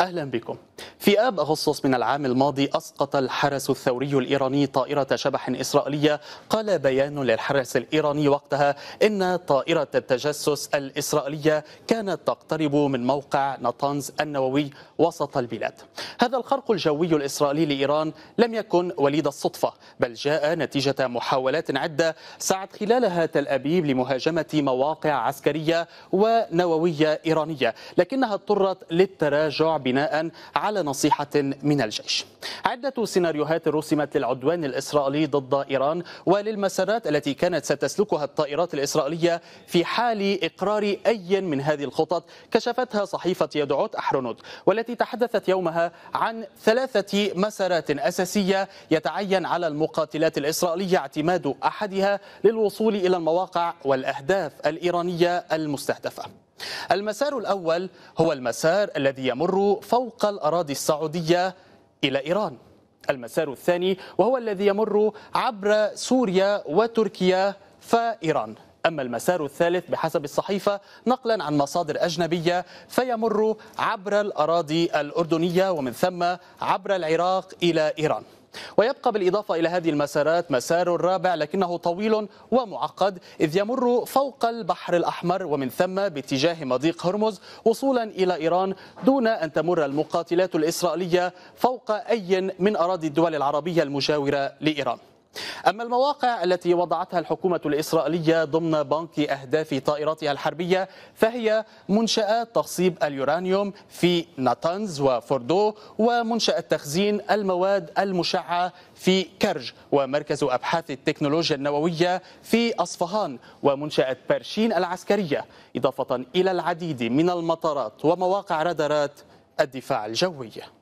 أهلا بكم في آب أغسطس من العام الماضي أسقط الحرس الثوري الإيراني طائرة شبح إسرائيلية قال بيان للحرس الإيراني وقتها إن طائرة التجسس الإسرائيلية كانت تقترب من موقع نطنز النووي وسط البلاد هذا الخرق الجوي الإسرائيلي لإيران لم يكن وليد الصدفة بل جاء نتيجة محاولات عدة سعت خلالها تل أبيب لمهاجمة مواقع عسكرية ونووية إيرانية لكنها اضطرت للتراجع بناء على نصيحة من الجيش عدة سيناريوهات رسمت للعدوان الإسرائيلي ضد إيران وللمسارات التي كانت ستسلكها الطائرات الإسرائيلية في حال إقرار أي من هذه الخطط كشفتها صحيفة يدعوت أحرنوت والتي تحدثت يومها عن ثلاثة مسارات أساسية يتعين على المقاتلات الإسرائيلية اعتماد أحدها للوصول إلى المواقع والأهداف الإيرانية المستهدفة المسار الأول هو المسار الذي يمر فوق الأراضي السعودية إلى إيران المسار الثاني وهو الذي يمر عبر سوريا وتركيا فإيران أما المسار الثالث بحسب الصحيفة نقلا عن مصادر أجنبية فيمر عبر الأراضي الأردنية ومن ثم عبر العراق إلى إيران ويبقى بالإضافة إلى هذه المسارات مسار الرابع لكنه طويل ومعقد إذ يمر فوق البحر الأحمر ومن ثم باتجاه مضيق هرمز وصولا إلى إيران دون أن تمر المقاتلات الإسرائيلية فوق أي من أراضي الدول العربية المجاورة لإيران أما المواقع التي وضعتها الحكومة الإسرائيلية ضمن بنك أهداف طائراتها الحربية فهي منشآت تخصيب اليورانيوم في ناتانز وفوردو ومنشأة تخزين المواد المشعة في كرج ومركز أبحاث التكنولوجيا النووية في أصفهان ومنشأة برشين العسكرية إضافة إلى العديد من المطارات ومواقع رادارات الدفاع الجوي